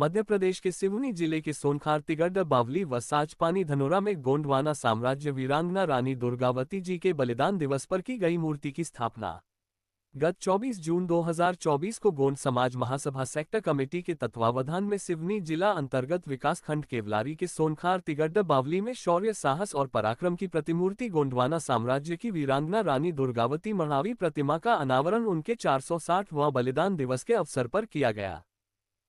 मध्य प्रदेश के सिवनी जिले के सोनखार तिगड़ बावली व साजपानी धनोरा में गोंडवाना साम्राज्य वीरांगना रानी दुर्गावती जी के बलिदान दिवस पर की गई मूर्ति की स्थापना गत 24 जून 2024 को गोंड समाज महासभा सेक्टर कमेटी के तत्वावधान में सिवनी जिला अंतर्गत विकास खंड केवलारी के सोनखार तिगड्डा बावली में शौर्य साहस और पराक्रम की प्रतिमूर्ति गोंडवाना साम्राज्य की वीरांगना रानी दुर्गावती मणावी प्रतिमा का अनावरण उनके चार सौ बलिदान दिवस के अवसर पर किया गया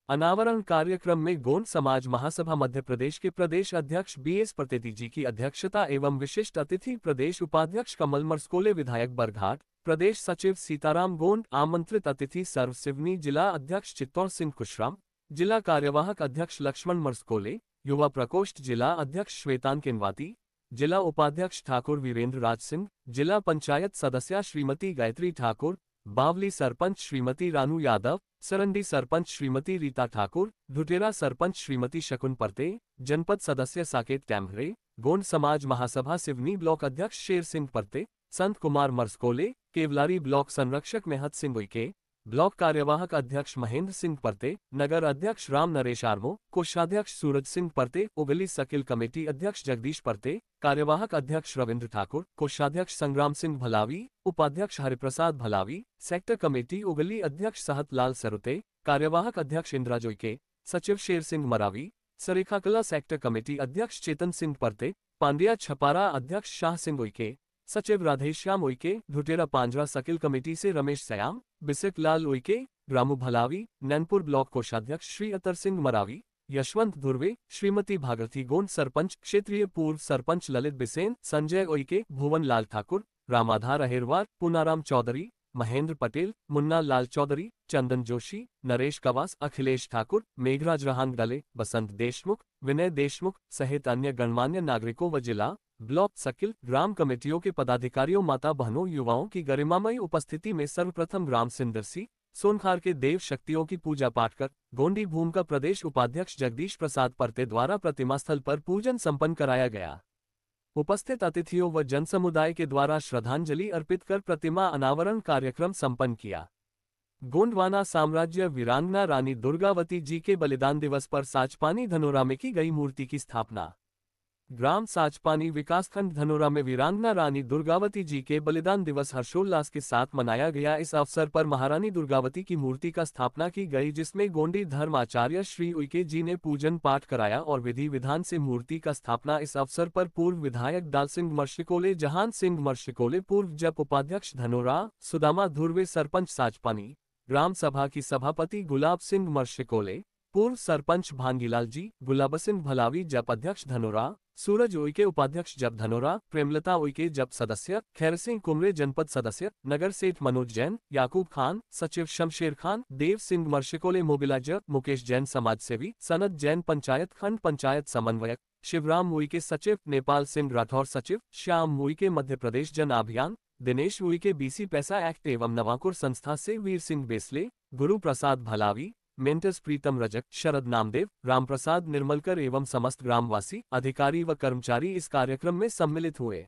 अनावरण कार्यक्रम में गोंड समाज महासभा मध्य प्रदेश के प्रदेश अध्यक्ष बी एस प्रतिदि जी की अध्यक्षता एवं विशिष्ट अतिथि प्रदेश उपाध्यक्ष कमल मर्सकोले विधायक बरघाट प्रदेश सचिव सीताराम गोंड आमंत्रित अतिथि सर्वसिवनी जिला अध्यक्ष चित्तौड़ सिंह कुशराम जिला कार्यवाहक अध्यक्ष लक्ष्मण मर्सकोले युवा प्रकोष्ठ जिला अध्यक्ष श्वेतान किनवाती जिला उपाध्यक्ष ठाकुर वीरेंद्र राज सिंह जिला पंचायत सदस्या श्रीमती गायत्री ठाकुर बावली सरपंच श्रीमती रानू यादव सरंडी सरपंच श्रीमती रीता ठाकुर धुटेरा सरपंच श्रीमती शकुन परते जनपद सदस्य साकेत कैम्हरे गोंड समाज महासभा सिवनी ब्लॉक अध्यक्ष शेर सिंह परते संत कुमार मर्सकोले केवलारी ब्लॉक संरक्षक मेहत सिंह उइके ब्लॉक कार्यवाहक अध्यक्ष महेंद्र सिंह परते नगर अध्यक्ष राम नरेश आर्मो कोषाध्यक्ष सूरज सिंह परते उगली सकिल कमेटी अध्यक्ष जगदीश परते कार्यवाहक अध्यक्ष रविंद्र ठाकुर कोषाध्यक्ष संग्राम सिंह भलावी उपाध्यक्ष हरिप्रसाद भलावी सेक्टर कमेटी उगली अध्यक्ष सहत लाल सरुते कार्यवाहक अध्यक्ष इंदिरा जोईके सचिव शेर सिंह मरावी सरेखाकला सेक्टर कमेटी अध्यक्ष चेतन सिंह परते पांड्या छपारा अध्यक्ष शाह सिंह उइके सचिव राधेश्याम उइके ढुटेरा पांजरा सकिल कमेटी से रमेश सयाम बिसेक लाल उइके रामू भलावी नैनपुर ब्लॉक कोषाध्यक्ष श्री अतर सिंह मरावी यशवंत धुर्वे श्रीमती भागरथी गोंड सरपंच क्षेत्रीय पूर्व सरपंच ललित बिसेन संजय उइके भुवन लाल ठाकुर रामाधार अहिरवार पूनाराम चौधरी महेंद्र पटेल मुन्ना लाल चौधरी चंदन जोशी नरेश कवास अखिलेश ठाकुर मेघराज गले बसंत देशमुख विनय देशमुख सहित अन्य गणमान्य नागरिकों व जिला ब्लॉक सकिल ग्राम कमेटियों के पदाधिकारियों माता बहनों युवाओं की गरिमामयी उपस्थिति में सर्वप्रथम राम सिंदरसी सोनखार के देव शक्तियों की पूजा पाठ कर गोंडी भूम का प्रदेश उपाध्यक्ष जगदीश प्रसाद परते द्वारा प्रतिमा स्थल पर पूजन संपन्न कराया गया उपस्थित अतिथियों व जनसमुदाय के द्वारा श्रद्धांजलि अर्पित कर प्रतिमा अनावरण कार्यक्रम संपन्न किया गोंडवाना साम्राज्य वीरांगना रानी दुर्गावती जी के बलिदान दिवस पर साचपानी धनोरा में की गई मूर्ति की स्थापना ग्राम साचपानी विकासखंड धनोरा में वीरांगना रानी दुर्गावती जी के बलिदान दिवस हर्षोल्लास के साथ मनाया गया इस अवसर पर महारानी दुर्गावती की मूर्ति का स्थापना की गई जिसमें गोंडी धर्माचार्य श्री उइके जी ने पूजन पाठ कराया और विधि विधान से मूर्ति का स्थापना इस अवसर पर पूर्व विधायक दाल सिंह मर्शिकोले जहान सिंह मर्शिकोले पूर्व जप उपाध्यक्ष धनोरा सुदामा धुर्वे सरपंच साचपानी ग्राम सभा की सभापति गुलाब सिंह मर्शिकोले पूर्व सरपंच भांगीलाल जी गुलाब सिंह भलावी जप अध्यक्ष धनोरा सूरज उइके उपाध्यक्ष जब धनोरा प्रेमलता उइके जब सदस्य खैर सिंह कुमरे जनपद सदस्य नगर सेठ मनोज जैन याकूब खान सचिव शमशेर खान देव सिंह मर्शिकोले मोबिलाइजर मुकेश जैन समाज सेवी सनत जैन पंचायत खंड पंचायत समन्वयक शिवराम मुई के सचिव नेपाल सिंह राठौर सचिव श्याम मुई के मध्य प्रदेश जन अभियान दिनेश मुई के बीसी पैसा एक्ट एवं नवाकुर संस्था से वीर सिंह बेसले गुरु प्रसाद भलावी मेंटस प्रीतम रजक शरद नामदेव रामप्रसाद निर्मलकर एवं समस्त ग्रामवासी अधिकारी व कर्मचारी इस कार्यक्रम में सम्मिलित हुए